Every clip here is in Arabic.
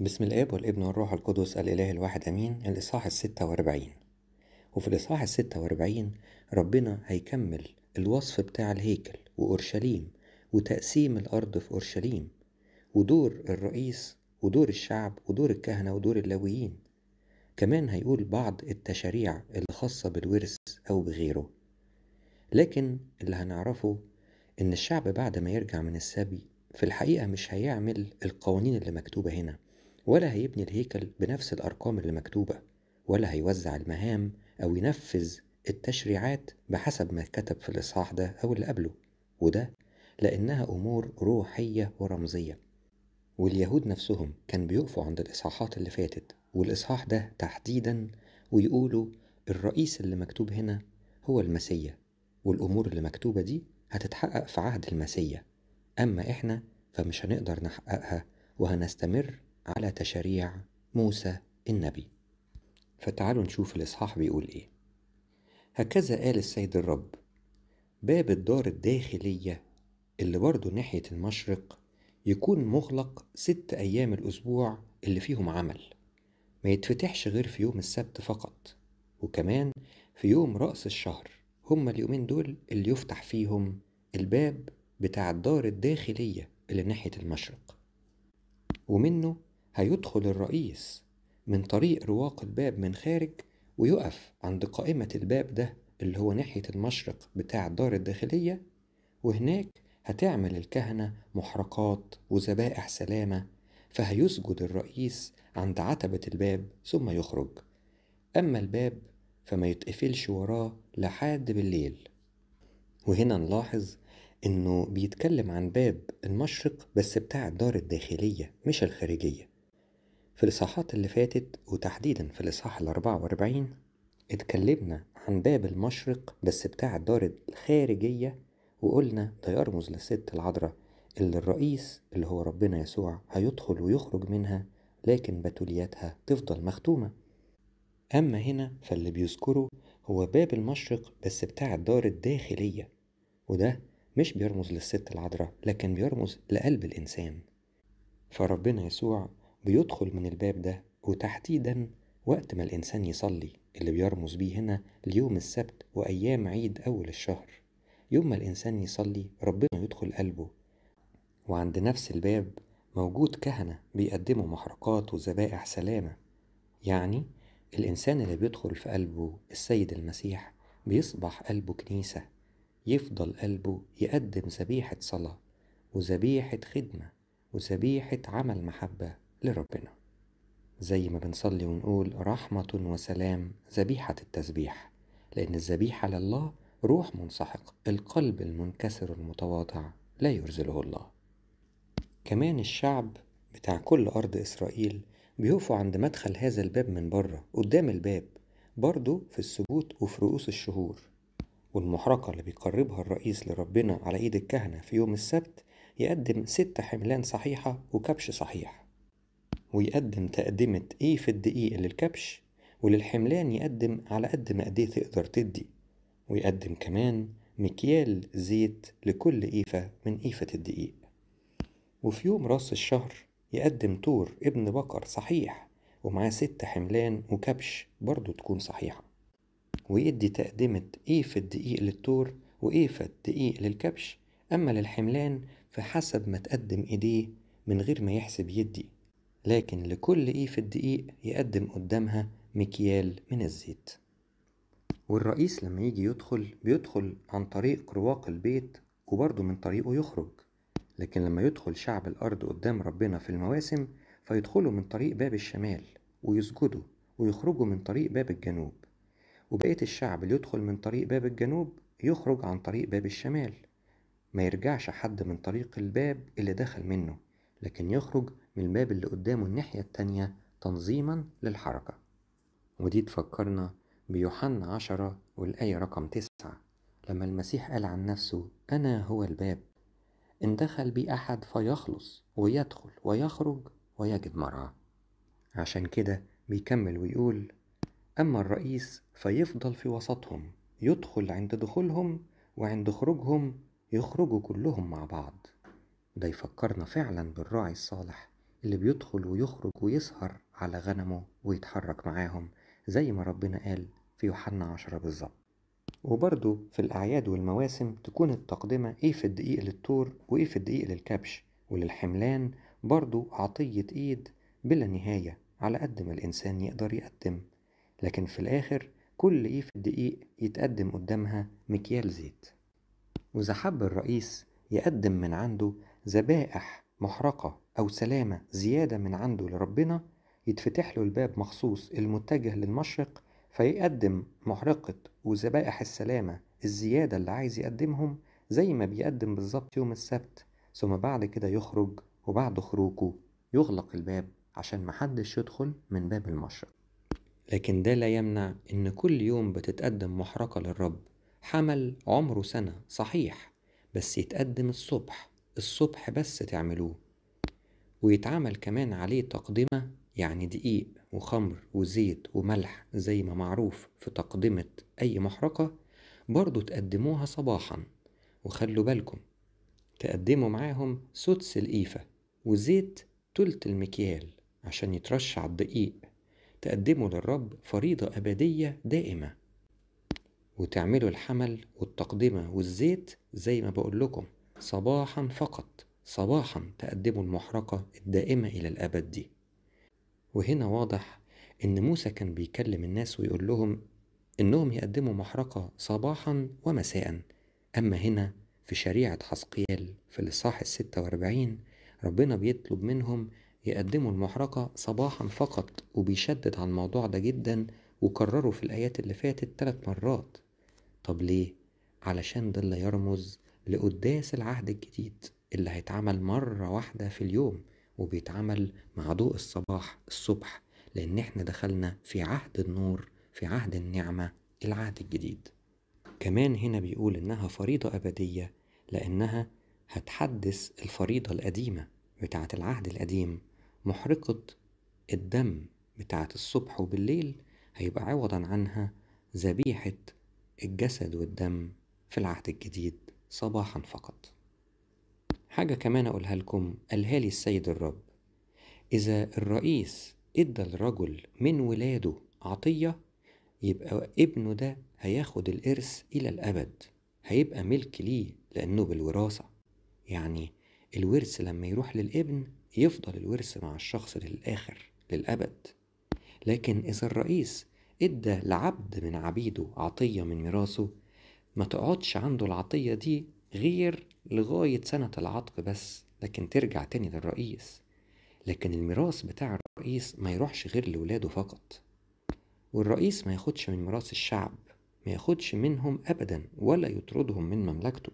بسم الاب والابن والروح القدس الاله الواحد امين الاصحاح الستة واربعين وفي الاصحاح الستة واربعين ربنا هيكمل الوصف بتاع الهيكل واورشليم وتقسيم الارض في اورشليم ودور الرئيس ودور الشعب ودور الكهنه ودور اللاويين كمان هيقول بعض التشاريع الخاصه بالورث او بغيره لكن اللي هنعرفه ان الشعب بعد ما يرجع من السبي في الحقيقه مش هيعمل القوانين اللي مكتوبه هنا ولا هيبني الهيكل بنفس الأرقام اللي مكتوبة ولا هيوزع المهام أو ينفذ التشريعات بحسب ما كتب في الإصحاح ده أو اللي قبله وده لأنها أمور روحية ورمزية واليهود نفسهم كان بيقفوا عند الإصحاحات اللي فاتت والإصحاح ده تحديدا ويقولوا الرئيس اللي مكتوب هنا هو المسيا والأمور اللي مكتوبة دي هتتحقق في عهد المسيا أما إحنا فمش هنقدر نحققها وهنستمر على تشريع موسى النبي فتعالوا نشوف الإصحاح بيقول إيه هكذا قال السيد الرب باب الدار الداخلية اللي برضه ناحية المشرق يكون مغلق ست أيام الأسبوع اللي فيهم عمل ما يتفتحش غير في يوم السبت فقط وكمان في يوم رأس الشهر هما اليومين دول اللي يفتح فيهم الباب بتاع الدار الداخلية اللي ناحية المشرق ومنه هيدخل الرئيس من طريق رواق الباب من خارج ويقف عند قائمة الباب ده اللي هو ناحية المشرق بتاع الدار الداخلية وهناك هتعمل الكهنة محرقات وذبائح سلامة فهيسجد الرئيس عند عتبة الباب ثم يخرج أما الباب فما يتقفلش وراه لحد بالليل وهنا نلاحظ انه بيتكلم عن باب المشرق بس بتاع الدار الداخلية مش الخارجية في الإصحاحات اللي فاتت وتحديدا في الإصحاح الأربعة وأربعين اتكلمنا عن باب المشرق بس بتاع الدار الخارجية وقلنا ده يرمز للست العذراء اللي الرئيس اللي هو ربنا يسوع هيدخل ويخرج منها لكن بتولياتها تفضل مختومة أما هنا فاللي بيذكره هو باب المشرق بس بتاع الدار الداخلية وده مش بيرمز للست العذراء لكن بيرمز لقلب الإنسان فربنا يسوع بيدخل من الباب ده وتحديدا وقت ما الإنسان يصلي اللي بيرمز بيه هنا ليوم السبت وأيام عيد أول الشهر يوم ما الإنسان يصلي ربنا يدخل قلبه وعند نفس الباب موجود كهنة بيقدموا محرقات وذبائح سلامة يعني الإنسان اللي بيدخل في قلبه السيد المسيح بيصبح قلبه كنيسة يفضل قلبه يقدم ذبيحة صلاة وذبيحة خدمة وذبيحة عمل محبة لربنا زي ما بنصلي ونقول رحمة وسلام ذبيحة التسبيح لأن الذبيحة لله روح منسحق القلب المنكسر المتواضع لا يرزله الله كمان الشعب بتاع كل أرض إسرائيل بيقفوا عند مدخل هذا الباب من بره قدام الباب برضه في السبوت وفي رؤوس الشهور والمحرقة اللي بيقربها الرئيس لربنا على إيد الكهنة في يوم السبت يقدم ست حملان صحيحة وكبش صحيح ويقدم تقدمة ايه في الدقيق للكبش وللحملان يقدم على قد ما أديه تقدر تدي ويقدم كمان مكيال زيت لكل إيفة من إيفة الدقيق وفي يوم راس الشهر يقدم تور ابن بكر صحيح ومعاه ست حملان وكبش برضه تكون صحيحة ويدي تقدمة إيفة دقيق للتور وإيفة دقيق للكبش أما للحملان فحسب ما تقدم إيديه من غير ما يحسب يدي لكن لكل إي في الدقيق يقدم قدامها مكيال من الزيت والرئيس لما يجي يدخل بيدخل عن طريق رواق البيت وبرضه من طريقه يخرج لكن لما يدخل شعب الأرض قدام ربنا في المواسم فيدخلوا من طريق باب الشمال ويسجدوا ويخرجوا من طريق باب الجنوب وبقية الشعب اللي يدخل من طريق باب الجنوب يخرج عن طريق باب الشمال ما يرجعش حد من طريق الباب اللي دخل منه لكن يخرج من الباب اللي قدامه الناحية التانية تنظيما للحركة ودي تفكرنا بيوحنا عشرة والآية رقم تسعة لما المسيح قال عن نفسه أنا هو الباب إن دخل بي أحد فيخلص ويدخل ويخرج ويجد مرعى عشان كده بيكمل ويقول أما الرئيس فيفضل في وسطهم يدخل عند دخولهم وعند خروجهم يخرجوا كلهم مع بعض ده يفكرنا فعلا بالراعي الصالح اللي بيدخل ويخرج ويسهر على غنمه ويتحرك معاهم زي ما ربنا قال في يوحنا عشرة بالظبط وبرضه في الأعياد والمواسم تكون التقدمة إيه في الدقيق للطور وإيه في الدقيق للكبش وللحملان برضه عطية إيد بلا نهاية على قد ما الإنسان يقدر يقدم لكن في الآخر كل إيه في الدقيق يتقدم قدامها مكيال زيت وإذا حب الرئيس يقدم من عنده ذبائح محرقة أو سلامة زيادة من عنده لربنا يتفتح له الباب مخصوص المتجه للمشرق فيقدم محرقة وذبائح السلامة الزيادة اللي عايز يقدمهم زي ما بيقدم بالظبط يوم السبت ثم بعد كده يخرج وبعد خروجه يغلق الباب عشان محدش يدخل من باب المشرق لكن ده لا يمنع ان كل يوم بتتقدم محرقة للرب حمل عمره سنة صحيح بس يتقدم الصبح الصبح بس تعملوه ويتعمل كمان عليه تقدمة يعني دقيق وخمر وزيت وملح زي ما معروف في تقدمة أي محرقة برضو تقدموها صباحا وخلوا بالكم تقدموا معاهم سدس القيفة وزيت تلت المكيال عشان يترش على الدقيق تقدموا للرب فريضة أبدية دائمة وتعملوا الحمل والتقدمة والزيت زي ما بقول لكم صباحا فقط صباحا تقدموا المحرقة الدائمة إلى الأبد دي وهنا واضح إن موسى كان بيكلم الناس ويقول لهم إنهم يقدموا محرقة صباحا ومساء أما هنا في شريعة حسقيال في الإصحاح الستة وأربعين ربنا بيطلب منهم يقدموا المحرقة صباحا فقط وبيشدد على الموضوع ده جدا وكرروا في الآيات اللي فاتت ثلاث مرات طب ليه؟ علشان ده اللي يرمز لقداس العهد الجديد اللي هيتعمل مرة واحدة في اليوم وبيتعمل مع ضوء الصباح الصبح لأن احنا دخلنا في عهد النور في عهد النعمة العهد الجديد كمان هنا بيقول إنها فريضة أبدية لأنها هتحدث الفريضة القديمة بتاعة العهد القديم محرقة الدم بتاعة الصبح وبالليل هيبقى عوضا عنها ذبيحة الجسد والدم في العهد الجديد صباحا فقط حاجة كمان أقولها لكم قالها لي السيد الرب إذا الرئيس إدى الرجل من ولاده عطية يبقى ابنه ده هياخد الإرث إلى الأبد هيبقى ملك ليه لأنه بالوراثة يعني الورث لما يروح للابن يفضل الورث مع الشخص للآخر للأبد لكن إذا الرئيس إدى لعبد من عبيده عطية من ميراثه ما تقعدش عنده العطية دي غير لغاية سنة العتق بس لكن ترجع تاني للرئيس لكن الميراث بتاع الرئيس ما يروحش غير لولاده فقط والرئيس ما ياخدش من ميراث الشعب ما ياخدش منهم أبدا ولا يطردهم من مملكته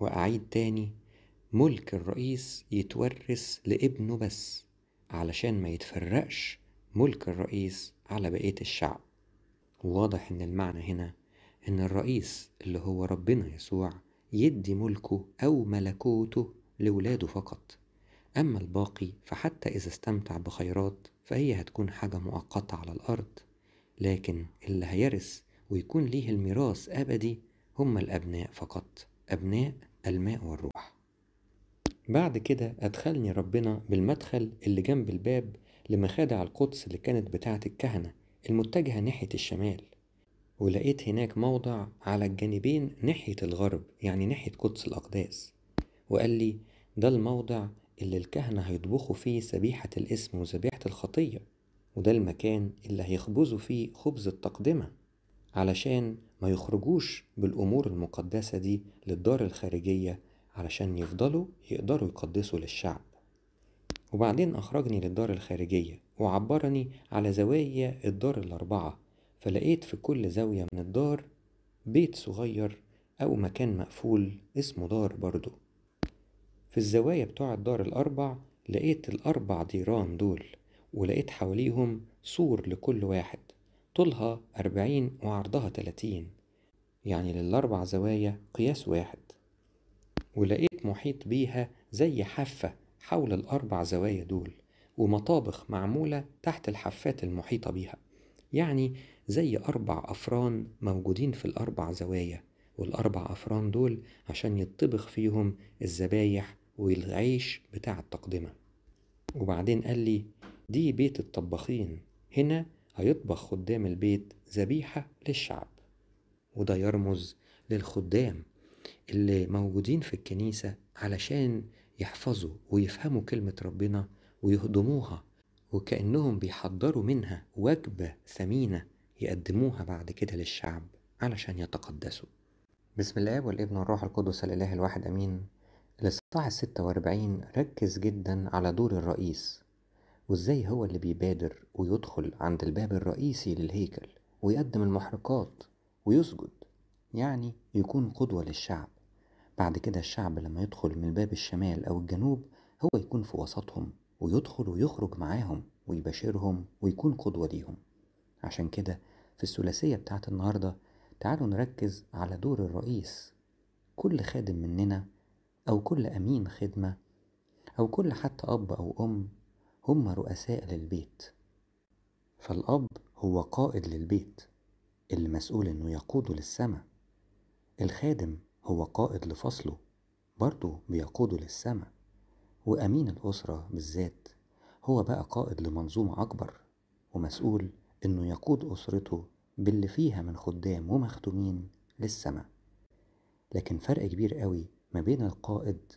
وأعيد تاني ملك الرئيس يتورث لابنه بس علشان ما يتفرقش ملك الرئيس على بقية الشعب واضح إن المعنى هنا ان الرئيس اللي هو ربنا يسوع يدي ملكه او ملكوته لولاده فقط اما الباقي فحتى اذا استمتع بخيرات فهي هتكون حاجه مؤقته على الارض لكن اللي هيرث ويكون ليه الميراث ابدي هم الابناء فقط ابناء الماء والروح بعد كده أدخلني ربنا بالمدخل اللي جنب الباب لمخادع القدس اللي كانت بتاعة الكهنة المتجهة ناحية الشمال ولقيت هناك موضع على الجانبين ناحية الغرب يعني ناحية قدس الأقداس وقال لي ده الموضع اللي الكهنة هيطبخوا فيه ذبيحة الاسم وذبيحة الخطية وده المكان اللي هيخبزوا فيه خبز التقدمة علشان ما يخرجوش بالأمور المقدسة دي للدار الخارجية علشان يفضلوا يقدروا يقدسوا للشعب وبعدين أخرجني للدار الخارجية وعبرني على زوايا الدار الأربعة فلقيت في كل زاوية من الدار بيت صغير أو مكان مقفول اسمه دار برضو في الزوايا بتوع الدار الأربع لقيت الأربع ديران دول ولقيت حواليهم سور لكل واحد طولها أربعين وعرضها تلاتين يعني للأربع زوايا قياس واحد ولقيت محيط بيها زي حافة حول الأربع زوايا دول ومطابخ معمولة تحت الحافات المحيطة بيها يعني زي أربع أفران موجودين في الأربع زوايا والأربع أفران دول عشان يطبخ فيهم الذبايح والعيش بتاع التقدمة وبعدين قال لي دي بيت الطباخين هنا هيطبخ خدام البيت ذبيحة للشعب وده يرمز للخدام اللي موجودين في الكنيسة علشان يحفظوا ويفهموا كلمة ربنا ويهضموها وكأنهم بيحضروا منها وجبة ثمينة يقدموها بعد كده للشعب علشان يتقدسوا بسم الله والابن والروح القدس الإله الواحد أمين الاستطاع الستة وأربعين ركز جدا على دور الرئيس وإزاي هو اللي بيبادر ويدخل عند الباب الرئيسي للهيكل ويقدم المحرقات ويسجد يعني يكون قدوة للشعب بعد كده الشعب لما يدخل من الباب الشمال أو الجنوب هو يكون في وسطهم ويدخل ويخرج معاهم ويباشرهم ويكون قدوة ليهم عشان كده في الثلاثية بتاعت النهاردة تعالوا نركز على دور الرئيس كل خادم مننا أو كل أمين خدمة أو كل حتى أب أو أم هم رؤساء للبيت فالأب هو قائد للبيت المسؤول إنه يقوده للسماء الخادم هو قائد لفصله برضه بيقوده للسماء وأمين الأسرة بالذات هو بقى قائد لمنظومة أكبر ومسؤول إنه يقود أسرته باللي فيها من خدام ومخدومين للسماء لكن فرق كبير قوي ما بين القائد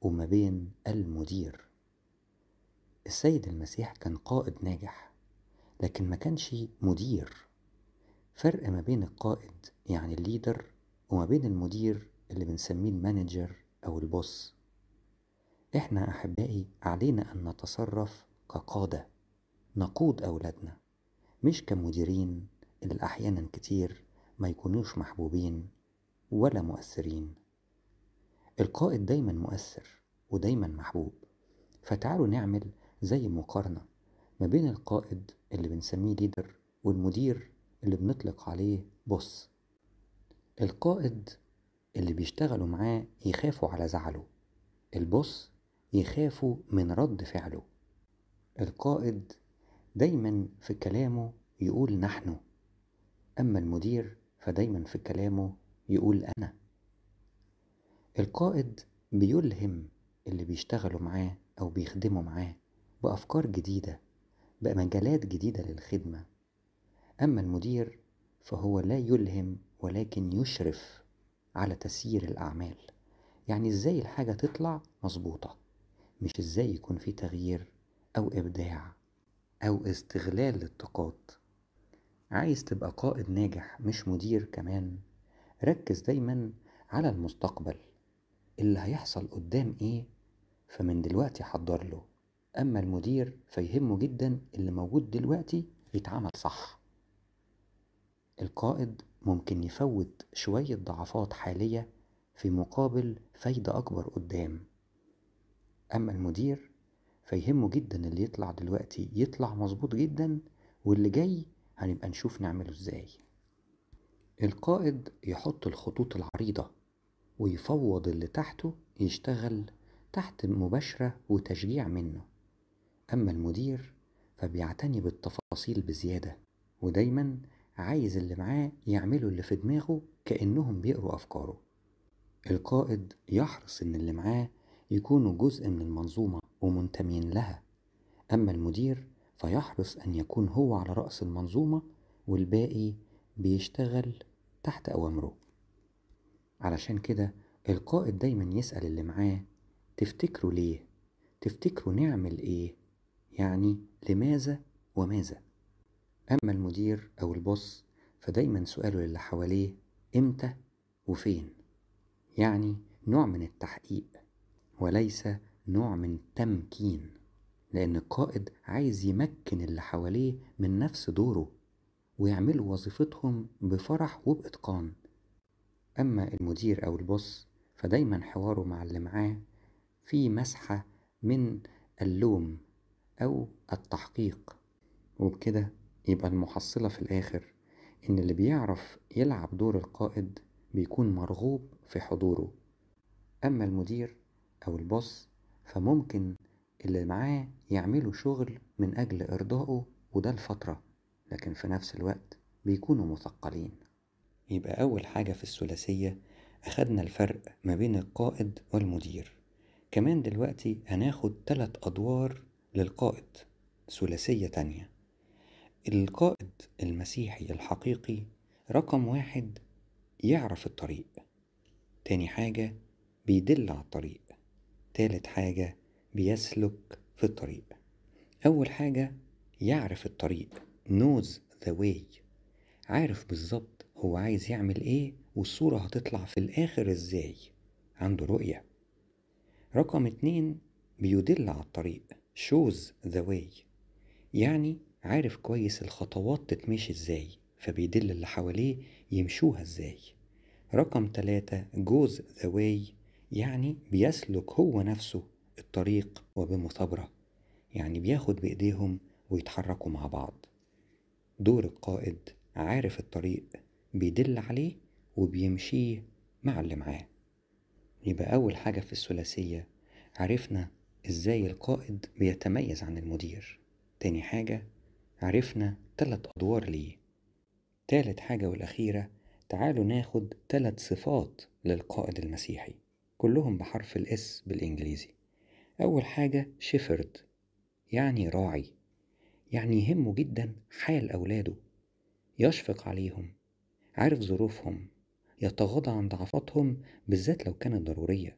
وما بين المدير السيد المسيح كان قائد ناجح لكن ما كانش مدير فرق ما بين القائد يعني الليدر وما بين المدير اللي بنسميه المانجر أو البوس احنا أحبائي علينا أن نتصرف كقادة نقود أولادنا مش كمديرين اللي أحيانا كتير ما يكونوش محبوبين ولا مؤثرين القائد دايما مؤثر ودايما محبوب فتعالوا نعمل زي مقارنة ما بين القائد اللي بنسميه ليدر والمدير اللي بنطلق عليه بص القائد اللي بيشتغلوا معاه يخافوا على زعله البص يخافوا من رد فعله القائد دايما في كلامه يقول نحن أما المدير فدايما في كلامه يقول أنا القائد بيلهم اللي بيشتغلوا معاه أو بيخدموا معاه بأفكار جديدة بمجالات جديدة للخدمة أما المدير فهو لا يلهم ولكن يشرف على تسيير الأعمال يعني إزاي الحاجة تطلع مظبوطة مش إزاي يكون في تغيير أو إبداع أو استغلال الطاقات عايز تبقى قائد ناجح مش مدير كمان ركز دايما على المستقبل اللي هيحصل قدام ايه فمن دلوقتي حضر له اما المدير فيهمه جدا اللي موجود دلوقتي يتعمل صح القائد ممكن يفوت شوية ضعفات حالية في مقابل فايدة أكبر قدام أما المدير فيهمه جدا اللي يطلع دلوقتي يطلع مظبوط جدا واللي جاي هنبقى نشوف نعمله ازاي القائد يحط الخطوط العريضة ويفوض اللي تحته يشتغل تحت مباشرة وتشجيع منه أما المدير فبيعتني بالتفاصيل بزيادة ودايما عايز اللي معاه يعملوا اللي في دماغه كأنهم بيقروا أفكاره القائد يحرص إن اللي معاه يكونوا جزء من المنظومة ومنتمين لها أما المدير فيحرص أن يكون هو على رأس المنظومة والباقي بيشتغل تحت أوامره علشان كده القائد دايما يسأل اللي معاه تفتكروا ليه؟ تفتكروا نعمل إيه؟ يعني لماذا وماذا؟ أما المدير أو البص فدايما سؤاله للي حواليه إمتى وفين؟ يعني نوع من التحقيق وليس نوع من تمكين لأن القائد عايز يمكن اللي حواليه من نفس دوره ويعملوا وظيفتهم بفرح وبإتقان أما المدير أو البص فدايما حواره مع اللي معاه في مسحة من اللوم أو التحقيق وبكده يبقى المحصلة في الآخر إن اللي بيعرف يلعب دور القائد بيكون مرغوب في حضوره أما المدير أو البص فممكن اللي معاه يعملوا شغل من أجل إرضائه وده لفترة لكن في نفس الوقت بيكونوا مثقلين يبقى أول حاجة في الثلاثية أخدنا الفرق ما بين القائد والمدير كمان دلوقتي هناخد تلات أدوار للقائد ثلاثية تانية القائد المسيحي الحقيقي رقم واحد يعرف الطريق تاني حاجة بيدل على الطريق تالت حاجة بيسلك في الطريق أول حاجة يعرف الطريق knows the way عارف بالظبط هو عايز يعمل ايه والصورة هتطلع في الآخر ازاي عنده رؤية رقم اتنين بيدل على الطريق shows the way يعني عارف كويس الخطوات تتمشي ازاي فبيدل اللي حواليه يمشوها ازاي رقم تلاتة goes the way يعني بيسلك هو نفسه الطريق وبمثابرة يعني بياخد بإيديهم ويتحركوا مع بعض دور القائد عارف الطريق بيدل عليه وبيمشيه مع اللي معاه يبقى أول حاجة في الثلاثية عرفنا إزاي القائد بيتميز عن المدير تاني حاجة عرفنا تلات أدوار ليه تالت حاجة والأخيرة تعالوا ناخد تلات صفات للقائد المسيحي كلهم بحرف الإس بالإنجليزي أول حاجة شيفرد يعني راعي يعني يهمه جدا حال أولاده يشفق عليهم عارف ظروفهم يتغاضى عن ضعفاتهم بالذات لو كانت ضرورية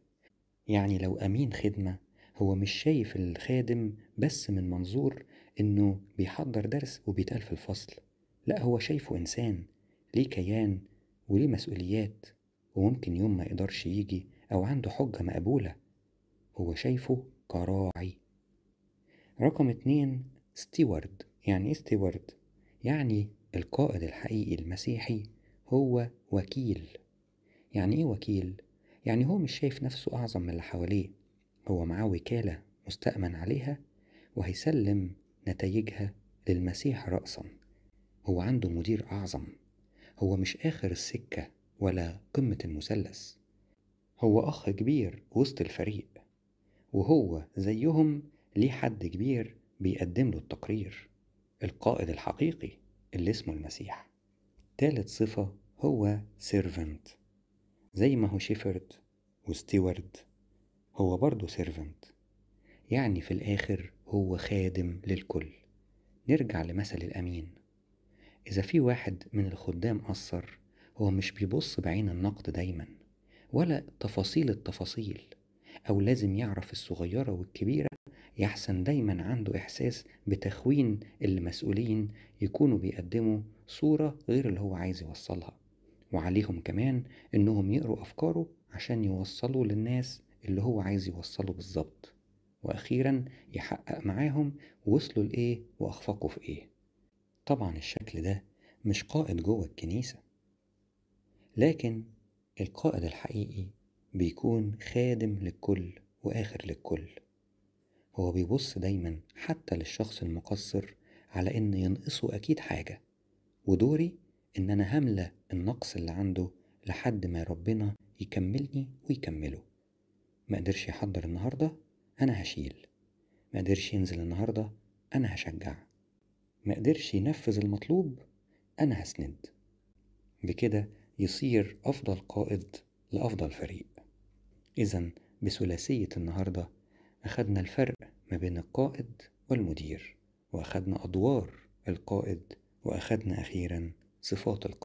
يعني لو أمين خدمة هو مش شايف الخادم بس من منظور إنه بيحضر درس وبيتقال في الفصل لا هو شايفه إنسان ليه كيان وليه مسؤوليات وممكن يوم ما يقدرش يجي أو عنده حجة مقبولة هو شايفه كراعي رقم اتنين ستيوارد يعني ايه ستيوارد؟ يعني القائد الحقيقي المسيحي هو وكيل يعني ايه وكيل؟ يعني هو مش شايف نفسه أعظم من اللي حواليه هو معاه وكالة مستأمن عليها وهيسلم نتائجها للمسيح رأسا هو عنده مدير أعظم هو مش آخر السكة ولا قمة المثلث هو أخ كبير وسط الفريق وهو زيهم ليه حد كبير بيقدم له التقرير القائد الحقيقي اللي اسمه المسيح تالت صفة هو سيرفنت زي ما هو شيفرد وستيوارد هو برضه سيرفنت يعني في الآخر هو خادم للكل نرجع لمثل الأمين إذا في واحد من الخدام قصر هو مش بيبص بعين النقد دايماً ولا تفاصيل التفاصيل أو لازم يعرف الصغيرة والكبيرة يحسن دايما عنده إحساس بتخوين المسؤولين يكونوا بيقدموا صورة غير اللي هو عايز يوصلها وعليهم كمان إنهم يقروا أفكاره عشان يوصلوا للناس اللي هو عايز يوصله بالظبط وأخيرا يحقق معاهم وصلوا لإيه وأخفقوا في إيه طبعا الشكل ده مش قائد جوه الكنيسة لكن القائد الحقيقي بيكون خادم للكل وآخر للكل هو بيبص دايما حتى للشخص المقصر على إن ينقصه أكيد حاجة ودوري إن أنا هملى النقص اللي عنده لحد ما ربنا يكملني ويكمله ما قدرش يحضر النهاردة أنا هشيل ما قدرش ينزل النهاردة أنا هشجع ما قدرش ينفذ المطلوب أنا هسند بكده يصير أفضل قائد لأفضل فريق إذا بثلاثية النهاردة أخدنا الفرق ما بين القائد والمدير وأخدنا أدوار القائد وأخدنا أخيرا صفات القائد